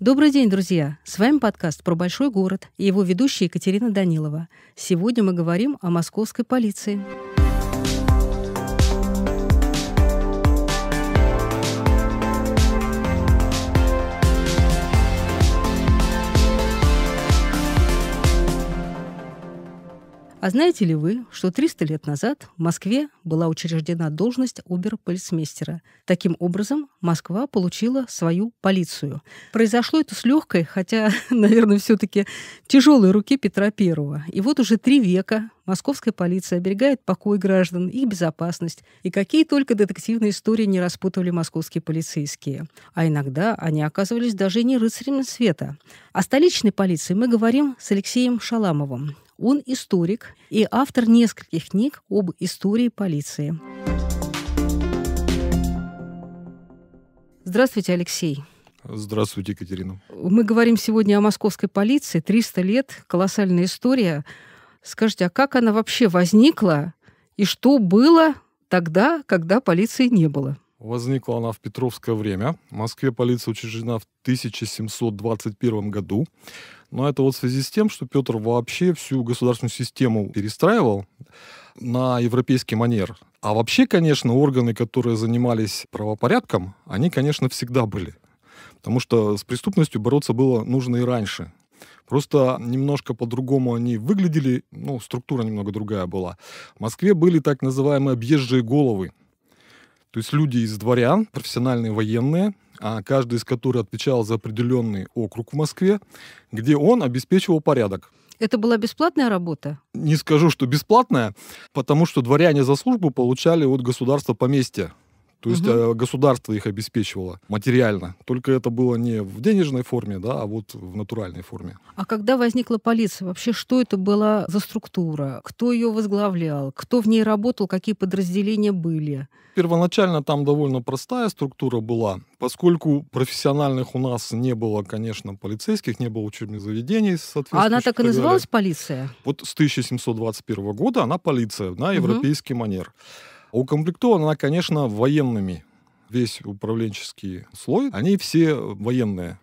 Добрый день, друзья! С вами подкаст про большой город и его ведущая Екатерина Данилова. Сегодня мы говорим о московской полиции. А знаете ли вы, что 300 лет назад в Москве была учреждена должность оберполицмейстера? Таким образом, Москва получила свою полицию. Произошло это с легкой, хотя, наверное, все-таки тяжелой руки Петра I. И вот уже три века московская полиция оберегает покой граждан, их безопасность. И какие только детективные истории не распутывали московские полицейские. А иногда они оказывались даже не рыцарями света. О столичной полиции мы говорим с Алексеем Шаламовым. Он историк и автор нескольких книг об истории полиции. Здравствуйте, Алексей. Здравствуйте, Екатерина. Мы говорим сегодня о московской полиции. 300 лет, колоссальная история. Скажите, а как она вообще возникла и что было тогда, когда полиции не было? Возникла она в Петровское время. В Москве полиция учреждена в 1721 году. Но это вот в связи с тем, что Петр вообще всю государственную систему перестраивал на европейский манер. А вообще, конечно, органы, которые занимались правопорядком, они, конечно, всегда были. Потому что с преступностью бороться было нужно и раньше. Просто немножко по-другому они выглядели, ну, структура немного другая была. В Москве были так называемые объезжие головы. То есть люди из дворян, профессиональные военные, а каждый из которых отвечал за определенный округ в Москве, где он обеспечивал порядок. Это была бесплатная работа? Не скажу, что бесплатная, потому что дворяне за службу получали от государства поместья. То есть угу. государство их обеспечивало материально. Только это было не в денежной форме, да, а вот в натуральной форме. А когда возникла полиция, вообще что это была за структура? Кто ее возглавлял? Кто в ней работал? Какие подразделения были? Первоначально там довольно простая структура была. Поскольку профессиональных у нас не было, конечно, полицейских, не было учебных заведений, соответственно. А она так и называлась полиция? Вот с 1721 года она полиция на европейский угу. манер. Укомплектована она, конечно, военными весь управленческий слой, они все военные.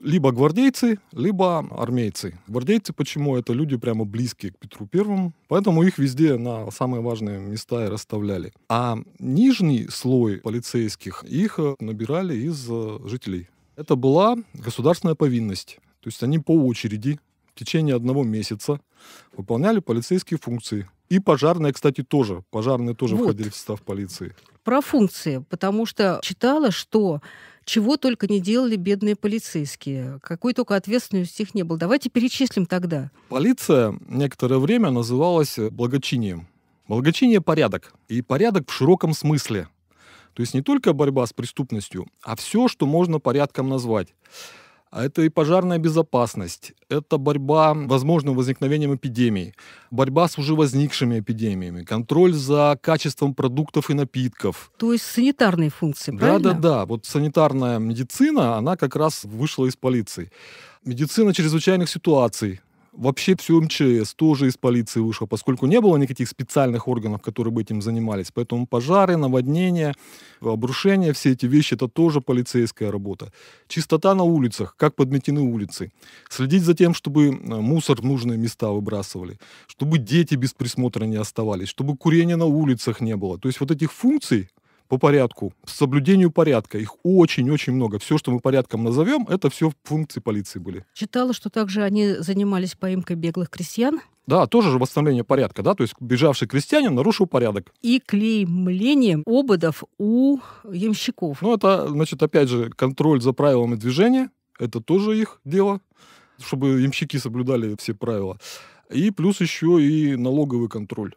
Либо гвардейцы, либо армейцы. Гвардейцы почему? Это люди прямо близкие к Петру Первому, поэтому их везде на самые важные места и расставляли. А нижний слой полицейских их э, набирали из э, жителей. Это была государственная повинность. То есть они по очереди в течение одного месяца выполняли полицейские функции. И пожарные, кстати, тоже. Пожарные тоже вот. входили в состав полиции. Про функции, потому что читала, что чего только не делали бедные полицейские. Какой только ответственности их не было. Давайте перечислим тогда. Полиция некоторое время называлась благочинием. Благочиние – порядок. И порядок в широком смысле. То есть не только борьба с преступностью, а все, что можно порядком назвать. А Это и пожарная безопасность, это борьба возможным возникновением эпидемий, борьба с уже возникшими эпидемиями, контроль за качеством продуктов и напитков. То есть санитарные функции, правильно? Да, да, да. Вот санитарная медицина, она как раз вышла из полиции. Медицина чрезвычайных ситуаций, Вообще все МЧС тоже из полиции вышло, поскольку не было никаких специальных органов, которые бы этим занимались. Поэтому пожары, наводнения, обрушения, все эти вещи, это тоже полицейская работа. Чистота на улицах, как подметены улицы. Следить за тем, чтобы э, мусор в нужные места выбрасывали, чтобы дети без присмотра не оставались, чтобы курения на улицах не было. То есть вот этих функций по порядку, соблюдению порядка. Их очень-очень много. Все, что мы порядком назовем, это все в функции полиции были. Читала, что также они занимались поимкой беглых крестьян. Да, тоже же восстановление порядка, да, то есть бежавший крестьянин нарушил порядок. И клеймлением ободов у ямщиков. Ну, это, значит, опять же, контроль за правилами движения, это тоже их дело, чтобы ямщики соблюдали все правила. И плюс еще и налоговый контроль,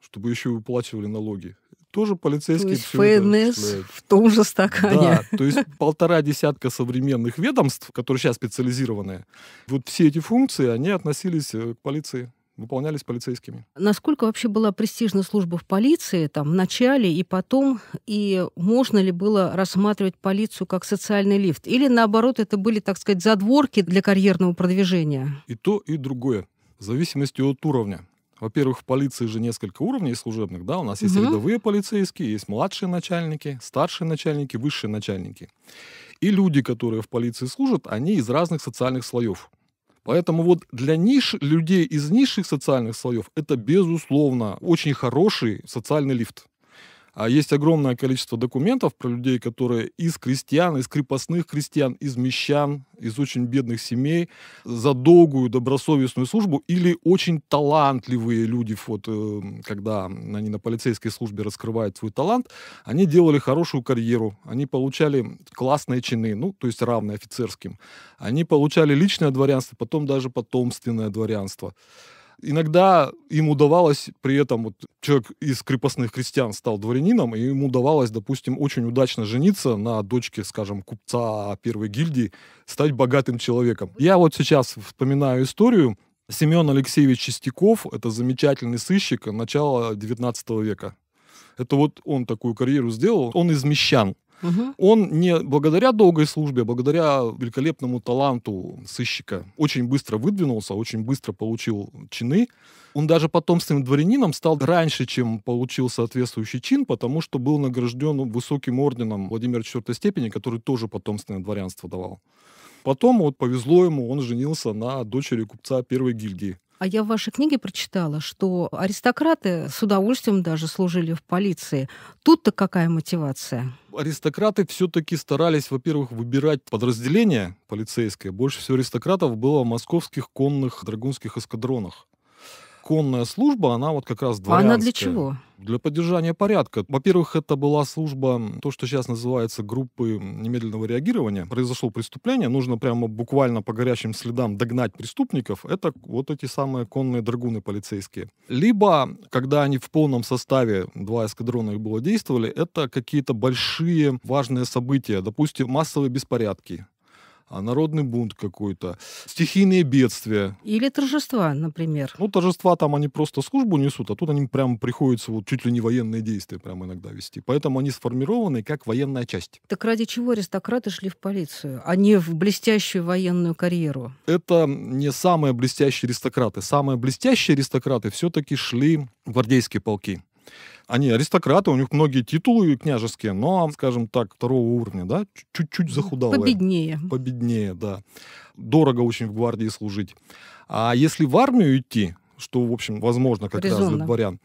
чтобы еще и выплачивали налоги тоже полицейские. То есть ФНС в том же стакане. Да, то есть полтора десятка современных ведомств, которые сейчас специализированные, вот все эти функции, они относились э, к полиции выполнялись полицейскими. Насколько вообще была престижна служба в полиции там, в начале и потом? И можно ли было рассматривать полицию как социальный лифт? Или наоборот, это были, так сказать, задворки для карьерного продвижения? И то, и другое. В зависимости от уровня. Во-первых, в полиции же несколько уровней служебных, да, у нас есть угу. рядовые полицейские, есть младшие начальники, старшие начальники, высшие начальники. И люди, которые в полиции служат, они из разных социальных слоев. Поэтому вот для ниш, людей из низших социальных слоев это, безусловно, очень хороший социальный лифт. А есть огромное количество документов про людей, которые из крестьян, из крепостных крестьян, из мещан, из очень бедных семей за долгую добросовестную службу или очень талантливые люди, вот, эм, когда они на полицейской службе раскрывают свой талант, они делали хорошую карьеру, они получали классные чины, ну, то есть равные офицерским. Они получали личное дворянство, потом даже потомственное дворянство. Иногда им удавалось, при этом вот человек из крепостных крестьян стал дворянином, и ему удавалось, допустим, очень удачно жениться на дочке, скажем, купца первой гильдии, стать богатым человеком. Я вот сейчас вспоминаю историю, Семен Алексеевич Чистяков – это замечательный сыщик начала 19 века. Это вот он такую карьеру сделал. Он из Мещан. Угу. Он не благодаря долгой службе, а благодаря великолепному таланту сыщика очень быстро выдвинулся, очень быстро получил чины. Он даже потомственным дворянином стал раньше, чем получил соответствующий чин, потому что был награжден высоким орденом Владимира IV степени, который тоже потомственное дворянство давал. Потом вот повезло ему, он женился на дочери купца первой гильдии. А я в вашей книге прочитала, что аристократы с удовольствием даже служили в полиции. Тут-то какая мотивация? Аристократы все-таки старались, во-первых, выбирать подразделение полицейское. Больше всего аристократов было в московских конных драгунских эскадронах конная служба, она вот как раз дворянская. Она для чего? Для поддержания порядка. Во-первых, это была служба, то, что сейчас называется группы немедленного реагирования. Произошло преступление, нужно прямо буквально по горячим следам догнать преступников. Это вот эти самые конные драгуны полицейские. Либо, когда они в полном составе, два эскадрона их было, действовали, это какие-то большие важные события, допустим, массовые беспорядки а народный бунт какой-то, стихийные бедствия. Или торжества, например. Ну, торжества там они просто службу несут, а тут они прям приходится вот чуть ли не военные действия прям иногда вести. Поэтому они сформированы как военная часть. Так ради чего аристократы шли в полицию, а не в блестящую военную карьеру? Это не самые блестящие аристократы. Самые блестящие аристократы все-таки шли в гвардейские полки. Они аристократы, у них многие титулы княжеские, но, скажем так, второго уровня, да, чуть-чуть захудалые. Победнее. Победнее, да. Дорого очень в гвардии служить. А если в армию идти, что, в общем, возможно как Резонно. раз для дворян,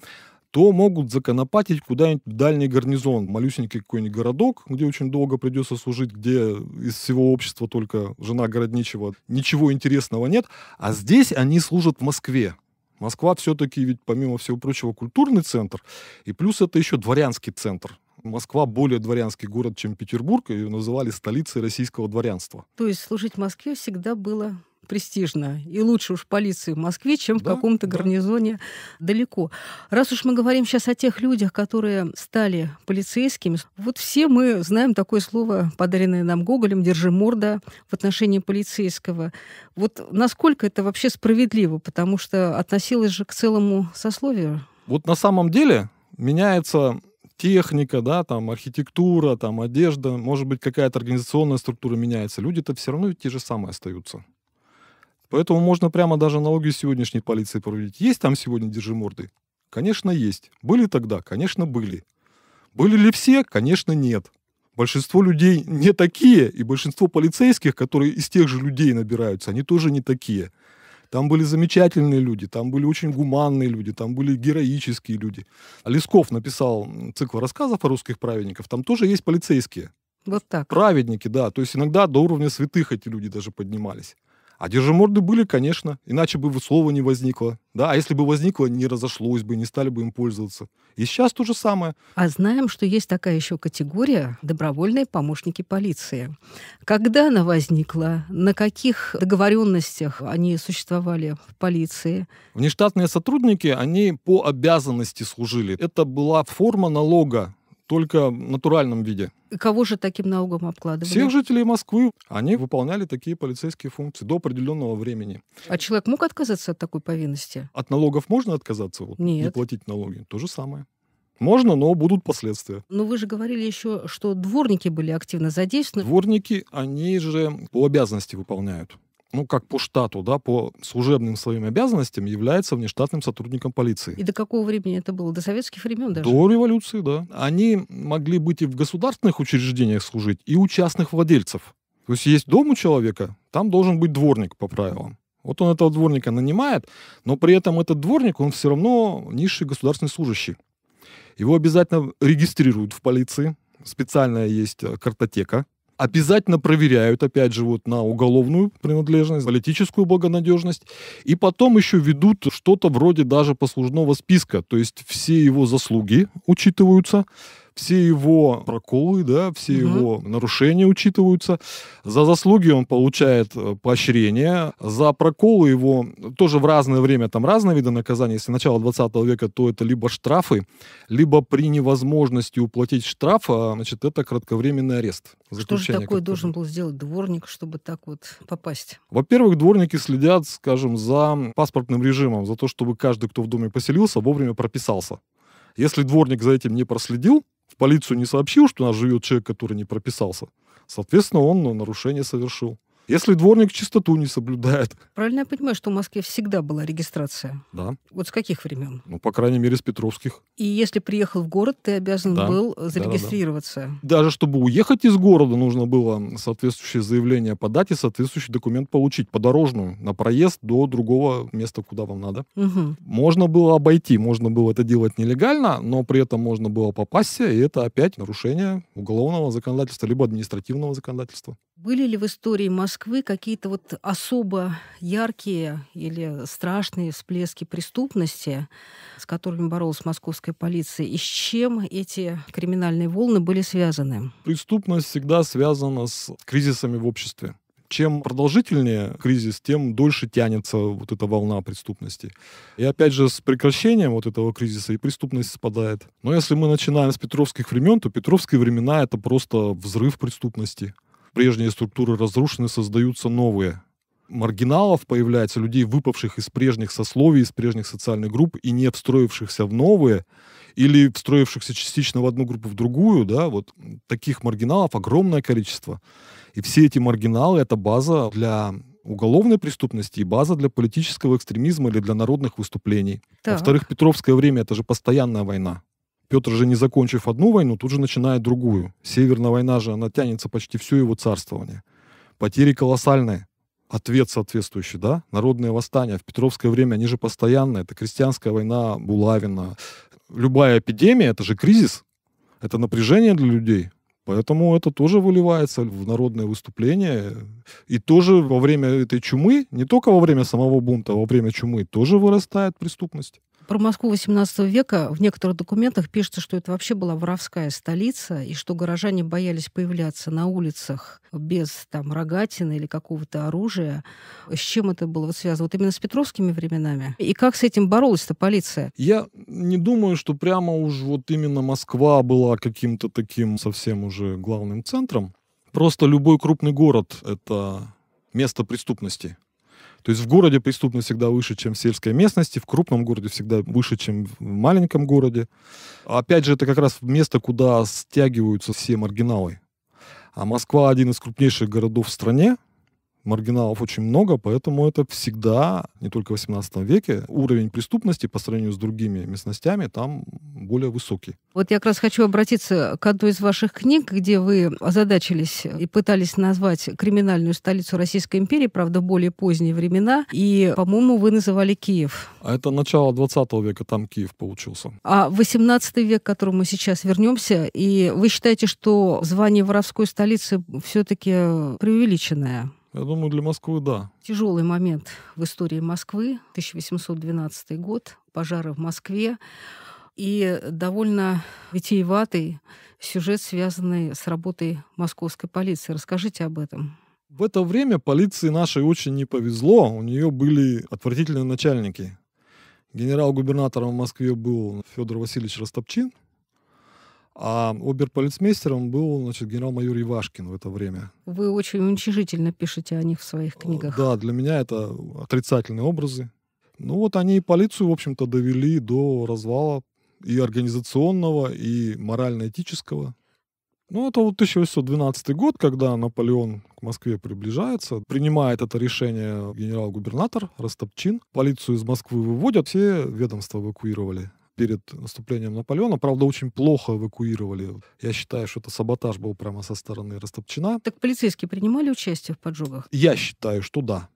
то могут законопатить куда-нибудь в дальний гарнизон, малюсенький какой-нибудь городок, где очень долго придется служить, где из всего общества только жена городничего, ничего интересного нет. А здесь они служат в Москве. Москва все-таки ведь, помимо всего прочего, культурный центр, и плюс это еще дворянский центр. Москва более дворянский город, чем Петербург, ее называли столицей российского дворянства. То есть служить в Москве всегда было престижно и лучше уж полиции в Москве, чем да, в каком-то да. гарнизоне далеко. Раз уж мы говорим сейчас о тех людях, которые стали полицейскими, вот все мы знаем такое слово, подаренное нам Гоголем, «держи морда» в отношении полицейского. Вот насколько это вообще справедливо, потому что относилось же к целому сословию? Вот на самом деле меняется техника, да, там архитектура, там одежда, может быть, какая-то организационная структура меняется. Люди-то все равно те же самые остаются. Поэтому можно прямо даже аналогию сегодняшней полиции проводить. Есть там сегодня держиморды? Конечно, есть. Были тогда? Конечно, были. Были ли все? Конечно, нет. Большинство людей не такие, и большинство полицейских, которые из тех же людей набираются, они тоже не такие. Там были замечательные люди, там были очень гуманные люди, там были героические люди. Лесков написал цикл рассказов о русских праведников, там тоже есть полицейские. Вот так. Праведники, да. То есть иногда до уровня святых эти люди даже поднимались. А держиморды были, конечно, иначе бы слова не возникло. Да? А если бы возникло, не разошлось бы, не стали бы им пользоваться. И сейчас то же самое. А знаем, что есть такая еще категория – добровольные помощники полиции. Когда она возникла? На каких договоренностях они существовали в полиции? Внештатные сотрудники, они по обязанности служили. Это была форма налога только в натуральном виде. И кого же таким налогом обкладывали? Всех жителей Москвы. Они выполняли такие полицейские функции до определенного времени. А человек мог отказаться от такой повинности? От налогов можно отказаться? Вот, Нет. Не платить налоги? То же самое. Можно, но будут последствия. Но вы же говорили еще, что дворники были активно задействованы. Дворники, они же по обязанности выполняют ну, как по штату, да, по служебным своим обязанностям является внештатным сотрудником полиции. И до какого времени это было? До советских времен даже? До революции, да. Они могли быть и в государственных учреждениях служить, и у частных владельцев. То есть есть дом у человека, там должен быть дворник по правилам. Вот он этого дворника нанимает, но при этом этот дворник, он все равно низший государственный служащий. Его обязательно регистрируют в полиции. Специальная есть э, картотека, обязательно проверяют, опять же, вот на уголовную принадлежность, политическую благонадежность, и потом еще ведут что-то вроде даже послужного списка, то есть все его заслуги учитываются, все его проколы, да, все угу. его нарушения учитываются. За заслуги он получает э, поощрение, за проколы его тоже в разное время, там разные виды наказания. Если начало 20 века, то это либо штрафы, либо при невозможности уплатить штраф, а, значит, это кратковременный арест. Что же такое должен был сделать дворник, чтобы так вот попасть? Во-первых, дворники следят, скажем, за паспортным режимом, за то, чтобы каждый, кто в доме поселился, вовремя прописался. Если дворник за этим не проследил, полицию не сообщил, что у нас живет человек, который не прописался, соответственно, он нарушение совершил. Если дворник чистоту не соблюдает. Правильно я понимаю, что в Москве всегда была регистрация? Да. Вот с каких времен? Ну, по крайней мере, с Петровских. И если приехал в город, ты обязан да. был зарегистрироваться? Да, да, да. Даже чтобы уехать из города, нужно было соответствующее заявление подать и соответствующий документ получить, подорожную, на проезд до другого места, куда вам надо. Угу. Можно было обойти, можно было это делать нелегально, но при этом можно было попасться, и это опять нарушение уголовного законодательства, либо административного законодательства. Были ли в истории Москвы какие-то вот особо яркие или страшные всплески преступности, с которыми боролась московская полиция, и с чем эти криминальные волны были связаны? Преступность всегда связана с кризисами в обществе. Чем продолжительнее кризис, тем дольше тянется вот эта волна преступности. И опять же, с прекращением вот этого кризиса и преступность спадает. Но если мы начинаем с петровских времен, то петровские времена — это просто взрыв преступности прежние структуры разрушены, создаются новые. Маргиналов появляется, людей, выпавших из прежних сословий, из прежних социальных групп и не встроившихся в новые, или встроившихся частично в одну группу в другую, да, вот таких маргиналов огромное количество. И все эти маргиналы — это база для уголовной преступности и база для политического экстремизма или для народных выступлений. А так. Во-вторых, Петровское время — это же постоянная война. Петр же, не закончив одну войну, тут же начинает другую. Северная война же, она тянется почти все его царствование. Потери колоссальные. Ответ соответствующий, да? Народные восстания в Петровское время, они же постоянные. Это крестьянская война Булавина. Любая эпидемия, это же кризис. Это напряжение для людей. Поэтому это тоже выливается в народное выступление. И тоже во время этой чумы, не только во время самого бунта, а во время чумы тоже вырастает преступность. Про Москву XVIII века в некоторых документах пишется, что это вообще была воровская столица, и что горожане боялись появляться на улицах без там рогатины или какого-то оружия. С чем это было связано? Вот именно с Петровскими временами? И как с этим боролась-то полиция? Я не думаю, что прямо уж вот именно Москва была каким-то таким совсем уже главным центром. Просто любой крупный город — это место преступности. То есть в городе преступность всегда выше, чем в сельской местности, в крупном городе всегда выше, чем в маленьком городе. Опять же, это как раз место, куда стягиваются все маргиналы. А Москва один из крупнейших городов в стране, маргиналов очень много, поэтому это всегда, не только в 18 веке, уровень преступности по сравнению с другими местностями там более высокий. Вот я как раз хочу обратиться к одной из ваших книг, где вы озадачились и пытались назвать криминальную столицу Российской империи, правда, более поздние времена, и, по-моему, вы называли Киев. А это начало 20 века, там Киев получился. А 18 век, к которому мы сейчас вернемся, и вы считаете, что звание воровской столицы все-таки преувеличенное? Я думаю, для Москвы да. Тяжелый момент в истории Москвы, 1812 год, пожары в Москве и довольно витиеватый сюжет, связанный с работой московской полиции. Расскажите об этом. В это время полиции нашей очень не повезло. У нее были отвратительные начальники. Генерал-губернатором в Москве был Федор Васильевич Ростопчин – а оберполицмейстером был значит, генерал-майор Ивашкин в это время. Вы очень уничижительно пишете о них в своих э, книгах. Да, для меня это отрицательные образы. Ну вот они и полицию, в общем-то, довели до развала и организационного, и морально-этического. Ну, это вот 1812 год, когда Наполеон к Москве приближается, принимает это решение генерал-губернатор Ростопчин, полицию из Москвы выводят, все ведомства эвакуировали перед наступлением Наполеона. Правда, очень плохо эвакуировали. Я считаю, что это саботаж был прямо со стороны Растопчина. Так полицейские принимали участие в поджогах? Я считаю, что да.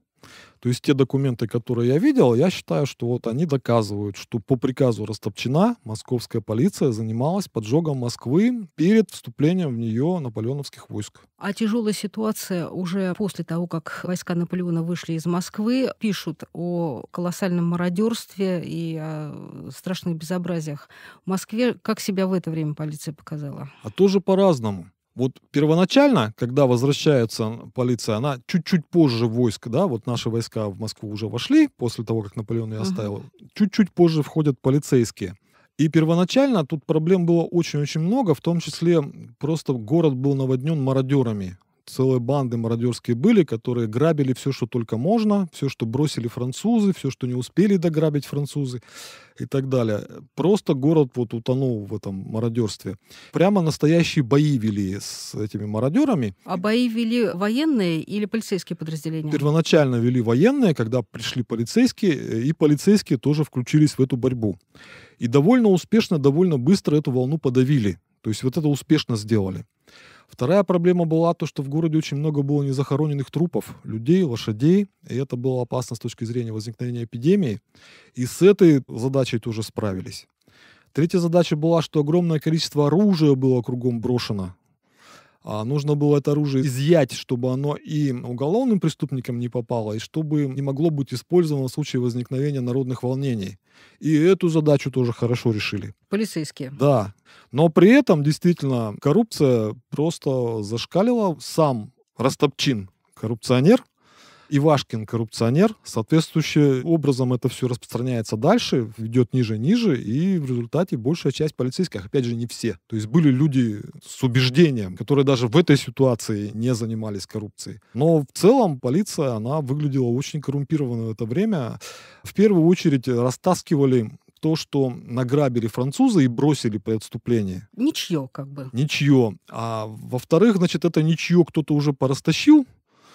То есть те документы, которые я видел, я считаю, что вот они доказывают, что по приказу Ростопчина московская полиция занималась поджогом Москвы перед вступлением в нее наполеоновских войск. А тяжелая ситуация уже после того, как войска Наполеона вышли из Москвы, пишут о колоссальном мародерстве и о страшных безобразиях. В Москве как себя в это время полиция показала? А тоже по-разному. Вот первоначально, когда возвращается полиция, она чуть-чуть позже войск, да, вот наши войска в Москву уже вошли после того, как Наполеон ее оставил, угу. чуть-чуть позже входят полицейские. И первоначально тут проблем было очень-очень много, в том числе просто город был наводнен мародерами целые банды мародерские были, которые грабили все, что только можно, все, что бросили французы, все, что не успели дограбить французы и так далее. Просто город вот утонул в этом мародерстве. Прямо настоящие бои вели с этими мародерами. А бои вели военные или полицейские подразделения? Первоначально вели военные, когда пришли полицейские, и полицейские тоже включились в эту борьбу. И довольно успешно, довольно быстро эту волну подавили. То есть вот это успешно сделали. Вторая проблема была то, что в городе очень много было незахороненных трупов, людей, лошадей, и это было опасно с точки зрения возникновения эпидемии. И с этой задачей тоже справились. Третья задача была, что огромное количество оружия было кругом брошено. А нужно было это оружие изъять, чтобы оно и уголовным преступникам не попало, и чтобы не могло быть использовано в случае возникновения народных волнений. И эту задачу тоже хорошо решили. Полицейские. Да, но при этом действительно коррупция просто зашкалила. Сам Растопчин коррупционер, Ивашкин коррупционер, соответствующим образом это все распространяется дальше, идет ниже, ниже, и в результате большая часть полицейских, опять же, не все. То есть были люди с убеждением, которые даже в этой ситуации не занимались коррупцией. Но в целом полиция, она выглядела очень коррумпированно в это время. В первую очередь растаскивали то, что награбили французы и бросили при отступлении. Ничье как бы. Ничье. А во-вторых, значит, это ничье кто-то уже порастащил,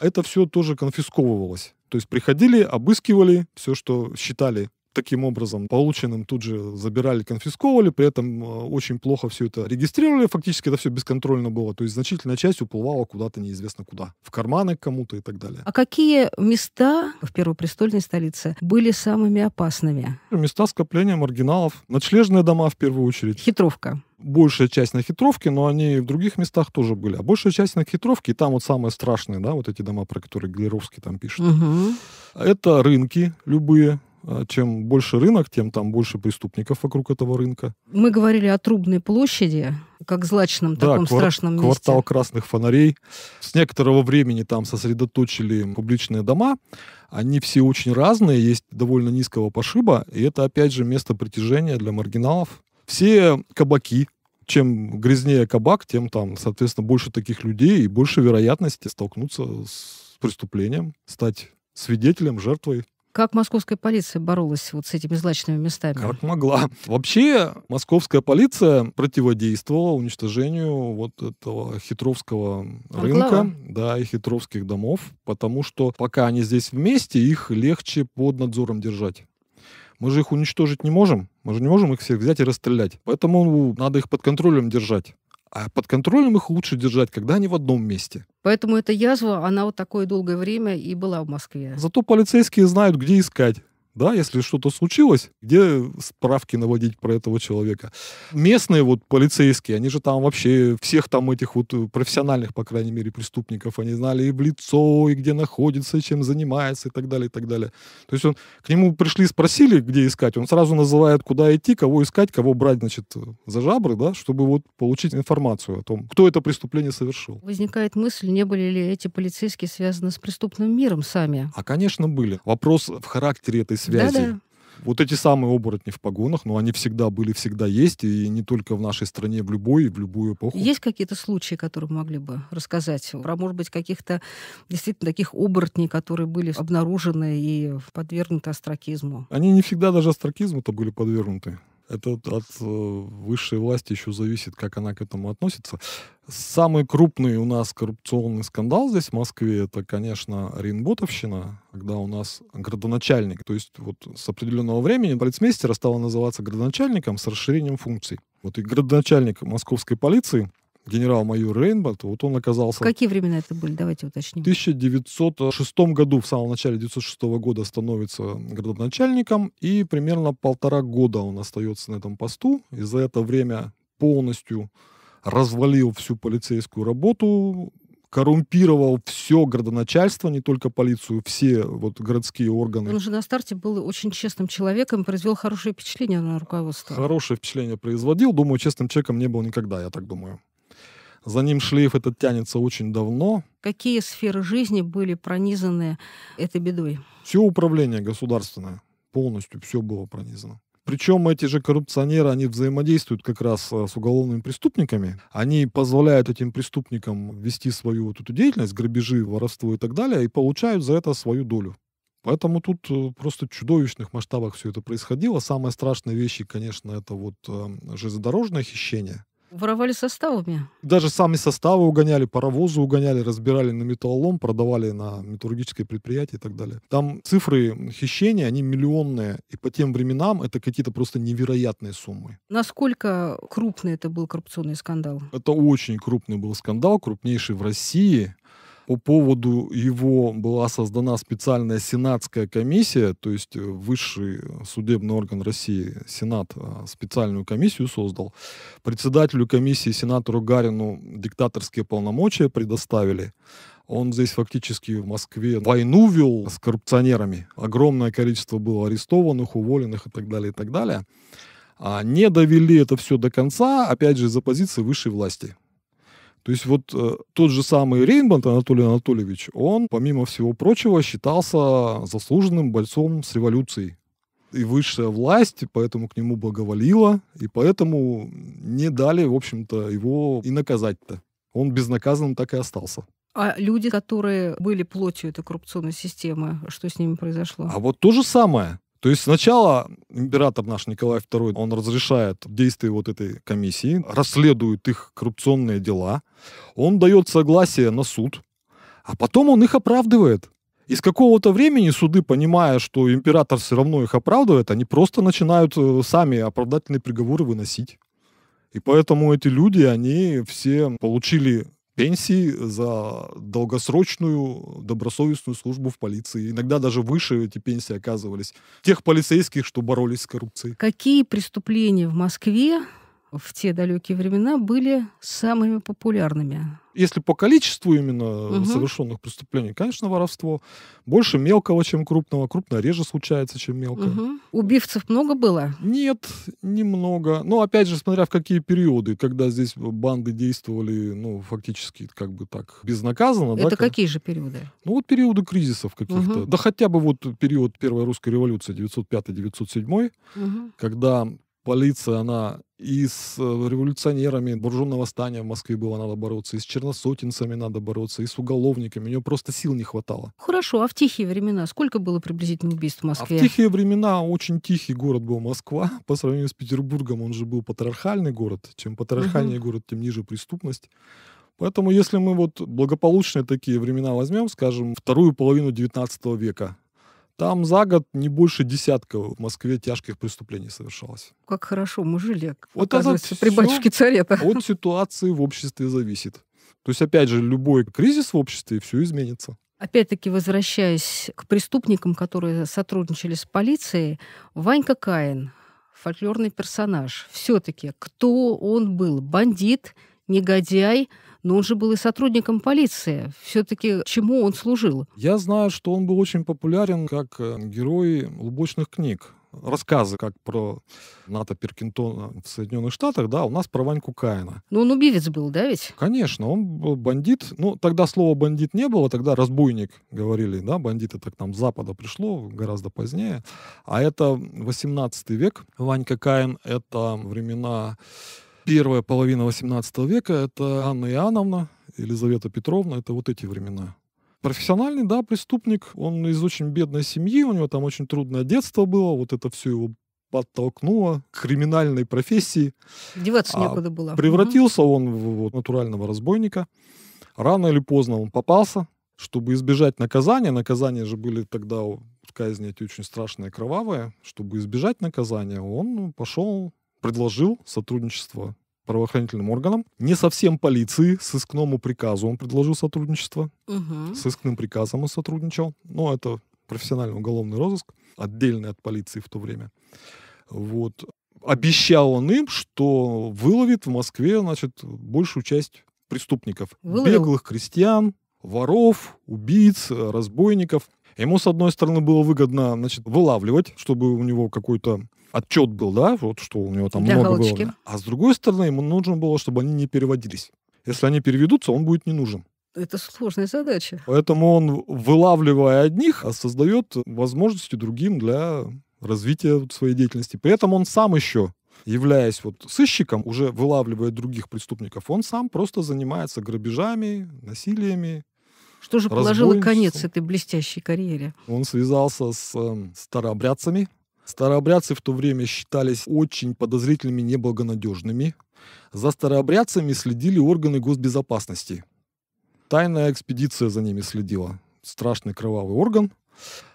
это все тоже конфисковывалось. То есть приходили, обыскивали все, что считали таким образом полученным тут же забирали, конфисковывали, при этом э, очень плохо все это регистрировали, фактически это все бесконтрольно было, то есть значительная часть уплывала куда-то неизвестно куда, в карманы кому-то и так далее. А какие места в первопрестольной столице были самыми опасными? Места скопления маргиналов, ночлежные дома в первую очередь. Хитровка большая часть на хитровке, но они в других местах тоже были. А большая часть на хитровке, и там вот самые страшные, да, вот эти дома, про которые Глеровский там пишет. Угу. Это рынки любые, а чем больше рынок, тем там больше преступников вокруг этого рынка. Мы говорили о Трубной площади, как злачном да, таком квар- страшном месте. квартал красных фонарей. С некоторого времени там сосредоточили публичные дома. Они все очень разные, есть довольно низкого пошиба, и это, опять же, место притяжения для маргиналов. Все кабаки, чем грязнее кабак, тем там, соответственно, больше таких людей и больше вероятности столкнуться с преступлением, стать свидетелем, жертвой как московская полиция боролась вот с этими злачными местами? Как могла. Вообще, московская полиция противодействовала уничтожению вот этого хитровского Анклава. рынка, да, и хитровских домов, потому что пока они здесь вместе, их легче под надзором держать. Мы же их уничтожить не можем. Мы же не можем их всех взять и расстрелять. Поэтому надо их под контролем держать. А под контролем их лучше держать, когда они в одном месте. Поэтому эта язва, она вот такое долгое время и была в Москве. Зато полицейские знают, где искать да, если что-то случилось, где справки наводить про этого человека. Местные вот полицейские, они же там вообще всех там этих вот э, профессиональных, по крайней мере, преступников, они знали и в лицо, и где находится, и чем занимается, и так далее, и так далее. То есть он, к нему пришли, спросили, где искать, он сразу называет, куда идти, кого искать, кого брать, значит, за жабры, да, чтобы вот получить информацию о том, кто это преступление совершил. Возникает мысль, не были ли эти полицейские связаны с преступным миром сами? А, конечно, были. Вопрос в характере этой связи. Да-да. Вот эти самые оборотни в погонах, но ну, они всегда были, всегда есть, и не только в нашей стране, в любой, в любую эпоху. Есть какие-то случаи, которые могли бы рассказать? Про, может быть, каких-то действительно таких оборотней, которые были обнаружены и подвергнуты астракизму? Они не всегда даже астракизму-то были подвергнуты. Это от э, высшей власти еще зависит, как она к этому относится. Самый крупный у нас коррупционный скандал здесь, в Москве, это, конечно, Ринботовщина, когда у нас градоначальник, то есть вот с определенного времени полицмейстера стало называться градоначальником с расширением функций. Вот и градоначальник московской полиции генерал-майор Рейнбольд, вот он оказался... В какие времена это были? Давайте уточним. В 1906 году, в самом начале 1906 года становится градоначальником, и примерно полтора года он остается на этом посту, и за это время полностью развалил всю полицейскую работу, коррумпировал все городоначальство, не только полицию, все вот городские органы. Он уже на старте был очень честным человеком, произвел хорошее впечатление на руководство. Хорошее впечатление производил. Думаю, честным человеком не был никогда, я так думаю. За ним шлейф этот тянется очень давно. Какие сферы жизни были пронизаны этой бедой? Все управление государственное, полностью все было пронизано. Причем эти же коррупционеры, они взаимодействуют как раз э, с уголовными преступниками. Они позволяют этим преступникам вести свою вот эту деятельность, грабежи, воровство и так далее, и получают за это свою долю. Поэтому тут э, просто в чудовищных масштабах все это происходило. Самые страшные вещи, конечно, это вот эм, железнодорожное хищение. Воровали составами? Даже сами составы угоняли, паровозы угоняли, разбирали на металлолом, продавали на металлургические предприятия и так далее. Там цифры хищения, они миллионные, и по тем временам это какие-то просто невероятные суммы. Насколько крупный это был коррупционный скандал? Это очень крупный был скандал, крупнейший в России. По поводу его была создана специальная сенатская комиссия, то есть э, высший судебный орган России, Сенат, э, специальную комиссию создал. Председателю комиссии сенатору Гарину диктаторские полномочия предоставили. Он здесь фактически в Москве войну вел с коррупционерами. Огромное количество было арестованных, уволенных и так далее, и так далее. А не довели это все до конца, опять же, из-за позиции высшей власти. То есть вот э, тот же самый Рейнбанд Анатолий Анатольевич, он, помимо всего прочего, считался заслуженным бойцом с революцией. И высшая власть поэтому к нему благоволила, и поэтому не дали, в общем-то, его и наказать-то. Он безнаказанным так и остался. А люди, которые были плотью этой коррупционной системы, что с ними произошло? А вот то же самое. То есть сначала император наш Николай II, он разрешает действия вот этой комиссии, расследует их коррупционные дела, он дает согласие на суд, а потом он их оправдывает. Из какого-то времени суды, понимая, что император все равно их оправдывает, они просто начинают э, сами оправдательные приговоры выносить. И поэтому эти люди, они все получили пенсии за долгосрочную добросовестную службу в полиции. Иногда даже выше эти пенсии оказывались. Тех полицейских, что боролись с коррупцией. Какие преступления в Москве в те далекие времена были самыми популярными. Если по количеству именно угу. совершенных преступлений, конечно, воровство больше мелкого, чем крупного. Крупное реже случается, чем мелкое. Угу. Убивцев много было? Нет, немного. Но опять же, смотря в какие периоды, когда здесь банды действовали, ну, фактически как бы так безнаказанно. Это да, какие как... же периоды? Ну, вот периоды кризисов каких-то. Угу. Да хотя бы вот период Первой русской революции 905-907, угу. когда полиция, она и с э, революционерами буржуйного восстания в Москве было надо бороться, и с черносотенцами надо бороться, и с уголовниками. У нее просто сил не хватало. Хорошо, а в тихие времена сколько было приблизительно убийств в Москве? А в тихие времена очень тихий город был Москва. По сравнению с Петербургом он же был патриархальный город. Чем патриархальнее угу. город, тем ниже преступность. Поэтому если мы вот благополучные такие времена возьмем, скажем, вторую половину 19 века, там за год не больше десятка в Москве тяжких преступлений совершалось. Как хорошо, мы жили, вот оказывается, при батюшке царета. От ситуации в обществе зависит. То есть, опять же, любой кризис в обществе, и все изменится. Опять-таки, возвращаясь к преступникам, которые сотрудничали с полицией, Ванька Каин, фольклорный персонаж, все-таки кто он был? Бандит, негодяй – но он же был и сотрудником полиции. Все-таки чему он служил? Я знаю, что он был очень популярен как э, герой лубочных книг рассказы как про НАТО Перкинтона в Соединенных Штатах, да, у нас про Ваньку Каина. Ну он убивец был, да ведь? Конечно, он был бандит. Ну, тогда слова бандит не было, тогда разбойник говорили, да, бандиты так нам с Запада пришло гораздо позднее. А это 18 век. Ванька Каин — это времена первая половина XVIII века — это Анна Иоанновна, Елизавета Петровна, это вот эти времена. Профессиональный, да, преступник, он из очень бедной семьи, у него там очень трудное детство было, вот это все его подтолкнуло к криминальной профессии. Деваться а некуда было. Превратился угу. он в вот, натурального разбойника. Рано или поздно он попался, чтобы избежать наказания. Наказания же были тогда казни эти очень страшные, кровавые. Чтобы избежать наказания, он пошел предложил сотрудничество правоохранительным органам, не совсем полиции, сыскному приказу он предложил сотрудничество, угу. с сыскным приказом он сотрудничал, но это профессиональный уголовный розыск, отдельный от полиции в то время. Вот. Обещал он им, что выловит в Москве, значит, большую часть преступников. Выловил. Беглых крестьян, воров, убийц, разбойников. Ему, с одной стороны, было выгодно, значит, вылавливать, чтобы у него какой-то отчет был, да, вот что у него там Для много галочки. было. А с другой стороны, ему нужно было, чтобы они не переводились. Если они переведутся, он будет не нужен. Это сложная задача. Поэтому он, вылавливая одних, а создает возможности другим для развития своей деятельности. При этом он сам еще являясь вот сыщиком, уже вылавливая других преступников, он сам просто занимается грабежами, насилиями, что же положило конец этой блестящей карьере? Он связался с э, старообрядцами. Старообрядцы в то время считались очень подозрительными, неблагонадежными. За старообрядцами следили органы госбезопасности. Тайная экспедиция за ними следила. Страшный кровавый орган.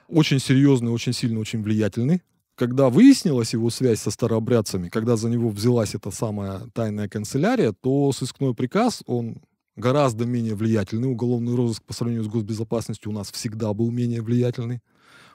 Очень серьезный, очень сильный, очень влиятельный. Когда выяснилась его связь со старообрядцами, когда за него взялась эта самая тайная канцелярия, то сыскной приказ он гораздо менее влиятельный. Уголовный розыск по сравнению с госбезопасностью у нас всегда был менее влиятельный.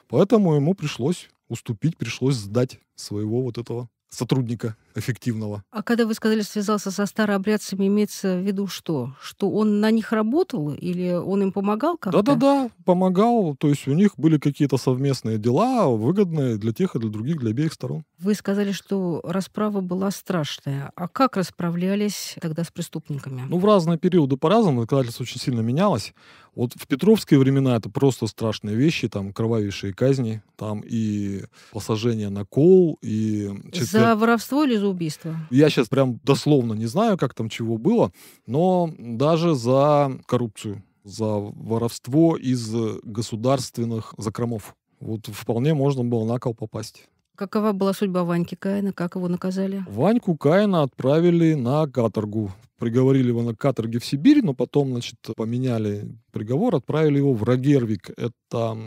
Поэтому ему пришлось уступить, пришлось сдать своего вот этого сотрудника эффективного. А когда вы сказали, связался со старообрядцами, имеется в виду что? Что он на них работал или он им помогал как-то? Да-да-да, помогал. То есть у них были какие-то совместные дела, выгодные для тех и для других, для обеих сторон. Вы сказали, что расправа была страшная. А как расправлялись тогда с преступниками? Ну, в разные периоды по-разному. Законодательство очень сильно менялось. Вот в петровские времена это просто страшные вещи, там кровавейшие казни, там и посажение на кол, и... Четвер... За воровство или за убийство? Я сейчас прям дословно не знаю, как там чего было, но даже за коррупцию, за воровство из государственных закромов. Вот вполне можно было на кол попасть. Какова была судьба Ваньки Каина? Как его наказали? Ваньку Каина отправили на каторгу приговорили его на каторге в Сибирь, но потом, значит, поменяли приговор, отправили его в Рагервик. Это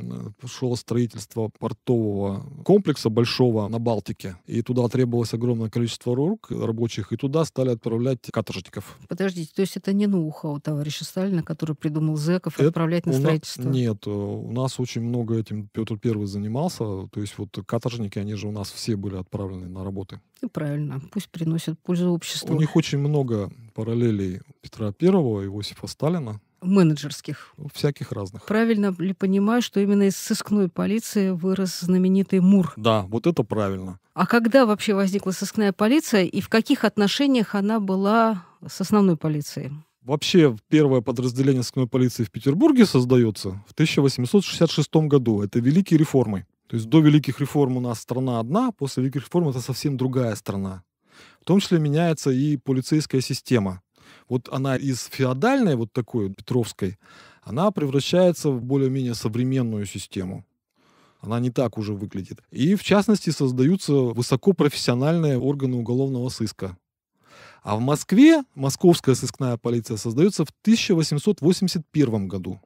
шло строительство портового комплекса большого на Балтике. И туда требовалось огромное количество рук рабочих, и туда стали отправлять каторжников. Подождите, то есть это не ноу-хау товарища Сталина, который придумал зэков это отправлять на строительство? Нас, нет, э, у нас очень много этим Петр Первый занимался. То есть вот каторжники, они же у нас все были отправлены на работы. И правильно, пусть приносят пользу обществу. У них очень много параллелей Петра Первого, и Иосифа Сталина, менеджерских. Ну, всяких разных. Правильно ли понимаю, что именно из сыскной полиции вырос знаменитый Мур? Да, вот это правильно. А когда вообще возникла сыскная полиция и в каких отношениях она была с основной полицией? Вообще первое подразделение сыскной полиции в Петербурге создается в 1866 году. Это великие реформы. То есть до великих реформ у нас страна одна, после великих реформ это совсем другая страна. В том числе меняется и полицейская система. Вот она из феодальной, вот такой петровской, она превращается в более-менее современную систему. Она не так уже выглядит. И, в частности, создаются высокопрофессиональные органы уголовного сыска. А в Москве московская сыскная полиция создается в 1881 году.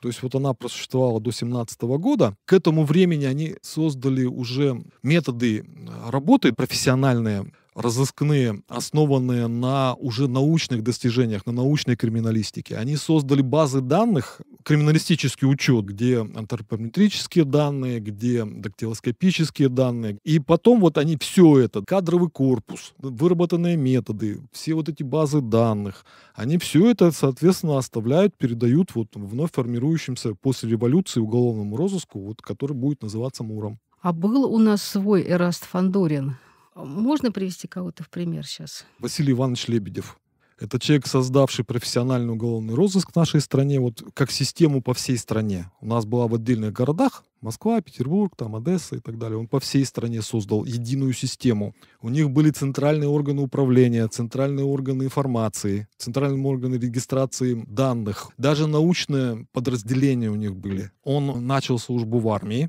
То есть вот она просуществовала до 2017 года. К этому времени они создали уже методы э, работы профессиональные, разыскные, основанные на уже научных достижениях, на научной криминалистике. Они создали базы данных, криминалистический учет, где антропометрические данные, где дактилоскопические данные. И потом вот они все это, кадровый корпус, выработанные методы, все вот эти базы данных, они все это, соответственно, оставляют, передают вот вновь формирующимся после революции уголовному розыску, вот, который будет называться МУРом. А был у нас свой Эраст Фандорин, можно привести кого-то в пример сейчас? Василий Иванович Лебедев. Это человек, создавший профессиональный уголовный розыск в нашей стране, вот как систему по всей стране. У нас была в отдельных городах, Москва, Петербург, там Одесса и так далее. Он по всей стране создал единую систему. У них были центральные органы управления, центральные органы информации, центральные органы регистрации данных. Даже научное подразделение у них были. Он начал службу в армии,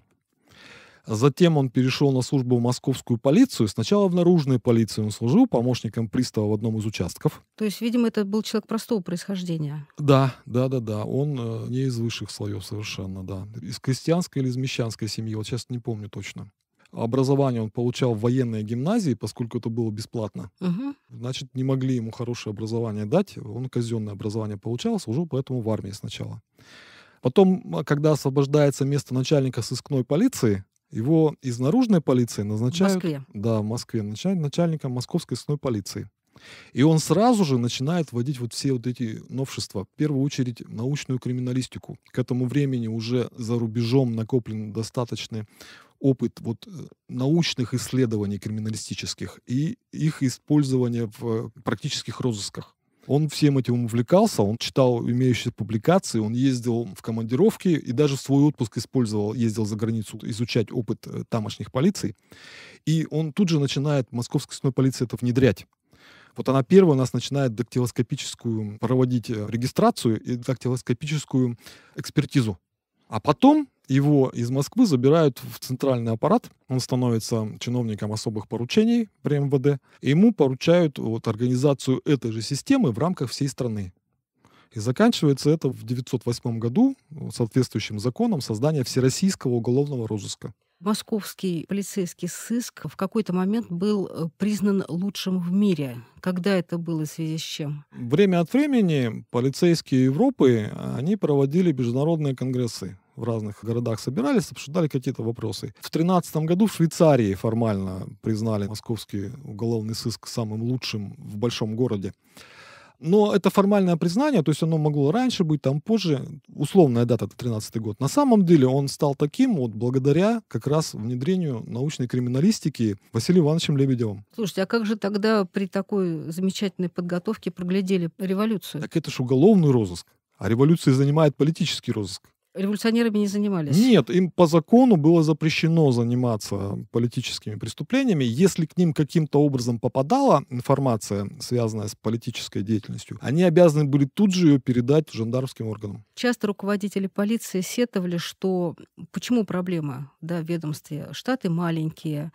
Затем он перешел на службу в московскую полицию. Сначала в наружную полиции он служил помощником пристава в одном из участков. То есть, видимо, это был человек простого происхождения. Да, да, да, да. Он э, не из высших слоев совершенно, да. Из крестьянской или из мещанской семьи, вот сейчас не помню точно. Образование он получал в военной гимназии, поскольку это было бесплатно. Угу. Значит, не могли ему хорошее образование дать. Он казенное образование получал, служил поэтому в армии сначала. Потом, а, когда освобождается место начальника сыскной полиции, его из наружной полиции назначают... В Москве. Да, в Москве. Начальником московской сной полиции. И он сразу же начинает вводить вот все вот эти новшества. В первую очередь научную криминалистику. К этому времени уже за рубежом накоплен достаточный опыт вот э, научных исследований криминалистических и их использование в э, практических розысках. Он всем этим увлекался, он читал имеющиеся публикации, он ездил в командировки и даже свой отпуск использовал, ездил за границу изучать опыт э, тамошних полиций. И он тут же начинает, московской сной полиции это внедрять. Вот она первая у нас начинает дактилоскопическую проводить э, регистрацию и дактилоскопическую экспертизу. А потом его из Москвы забирают в центральный аппарат. Он становится чиновником особых поручений при МВД. И ему поручают вот, организацию этой же системы в рамках всей страны. И заканчивается это в 1908 году соответствующим законом создания Всероссийского уголовного розыска. Московский полицейский сыск в какой-то момент был э, признан лучшим в мире. Когда это было, в связи с чем? Время от времени полицейские Европы, они проводили международные конгрессы в разных городах собирались, обсуждали какие-то вопросы. В 2013 году в Швейцарии формально признали московский уголовный сыск самым лучшим в большом городе. Но это формальное признание, то есть оно могло раньше быть, там позже. Условная дата — это 13 год. На самом деле он стал таким вот благодаря как раз внедрению научной криминалистики Василием Ивановичем Лебедевым. Слушайте, а как же тогда при такой замечательной подготовке проглядели революцию? Так это же уголовный розыск. А революция занимает политический розыск. Революционерами не занимались? Нет, им по закону было запрещено заниматься политическими преступлениями. Если к ним каким-то образом попадала информация, связанная с политической деятельностью, они обязаны были тут же ее передать жандармским органам. Часто руководители полиции сетовали, что почему проблема да, в ведомстве? Штаты маленькие,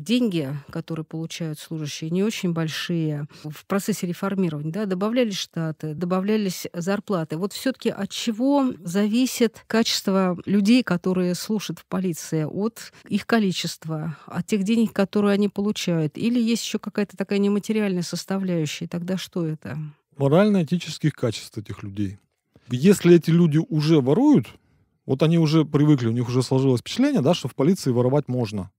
деньги, которые получают служащие, не очень большие. В процессе реформирования да, добавлялись штаты, добавлялись зарплаты. Вот все-таки от чего зависит качество людей, которые служат в полиции, от их количества, от тех денег, которые они получают? Или есть еще какая-то такая нематериальная составляющая? тогда что это? Морально-этических качеств этих людей. Если эти люди уже воруют, вот они уже привыкли, у них уже сложилось впечатление, да, что в полиции воровать можно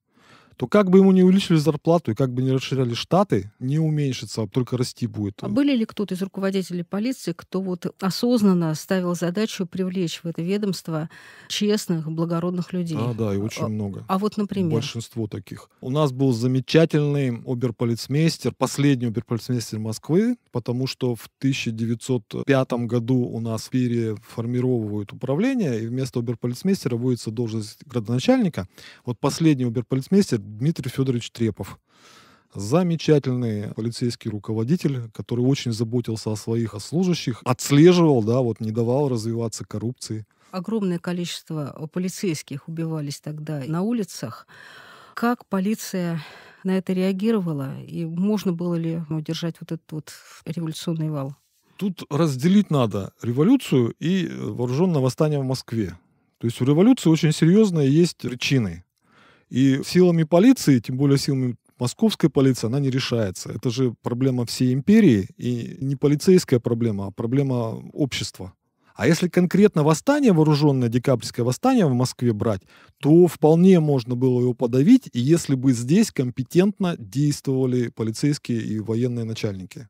то как бы ему не увеличили зарплату и как бы не расширяли штаты, не уменьшится, а только расти будет. А были ли кто-то из руководителей полиции, кто вот осознанно ставил задачу привлечь в это ведомство честных, благородных людей? А, да, и очень а, много. А вот, например? Большинство таких. У нас был замечательный оберполицмейстер, последний оберполицмейстер Москвы, потому что в 1905 году у нас переформировывают управление, и вместо оберполицмейстера вводится должность градоначальника. Вот последний оберполицмейстер Дмитрий Федорович Трепов. Замечательный полицейский руководитель, который очень заботился о своих о служащих, отслеживал, да, вот не давал развиваться коррупции. Огромное количество полицейских убивались тогда на улицах. Как полиция на это реагировала? И можно было ли удержать вот этот вот революционный вал? Тут разделить надо революцию и вооруженное восстание в Москве. То есть у революции очень серьезные есть причины. И силами полиции, тем более силами московской полиции, она не решается. Это же проблема всей империи, и не полицейская проблема, а проблема общества. А если конкретно восстание вооруженное, декабрьское восстание в Москве брать, то вполне можно было его подавить, и если бы здесь компетентно действовали полицейские и военные начальники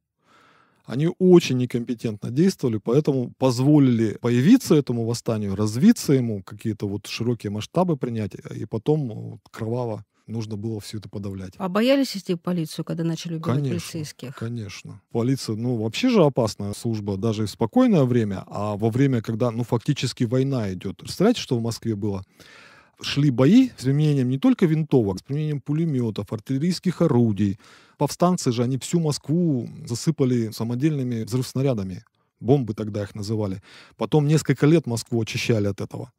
они очень некомпетентно действовали, поэтому позволили появиться этому восстанию, развиться ему, какие-то вот широкие масштабы принять, э, и потом э, кроваво нужно было все это подавлять. А боялись идти в полицию, когда начали убивать конечно, полицейских? Конечно. Полиция, ну, вообще же опасная служба, даже в спокойное время, а во время, когда, ну, фактически война идет. Представляете, что в Москве было? Шли бои с применением не только винтовок, с применением пулеметов, артиллерийских орудий, повстанцы же, они всю Москву засыпали самодельными взрывснарядами. Бомбы тогда их называли. Потом несколько лет Москву очищали от этого.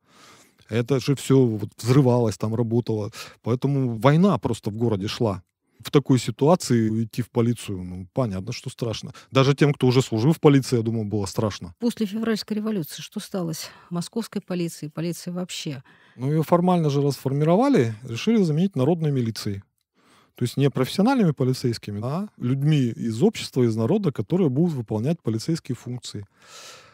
Это же все вот взрывалось, там работало. Поэтому война просто в городе шла. В такой ситуации идти в полицию, ну, понятно, что страшно. Даже тем, кто уже служил в полиции, я думаю, было страшно. После февральской революции что стало с Московской полицией, полицией вообще? Ну, ее формально же расформировали, решили заменить народной милицией. То есть не профессиональными полицейскими, а людьми из общества, из народа, которые будут выполнять полицейские функции.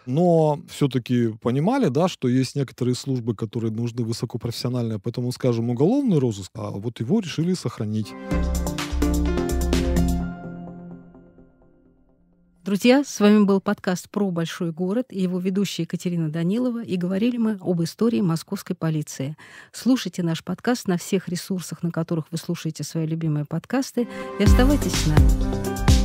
Но все-таки понимали, да, что есть некоторые службы, которые нужны высокопрофессиональные, поэтому, скажем, уголовный розыск, а вот его решили сохранить. Друзья, с вами был подкаст про большой город и его ведущая Екатерина Данилова, и говорили мы об истории московской полиции. Слушайте наш подкаст на всех ресурсах, на которых вы слушаете свои любимые подкасты, и оставайтесь с нами.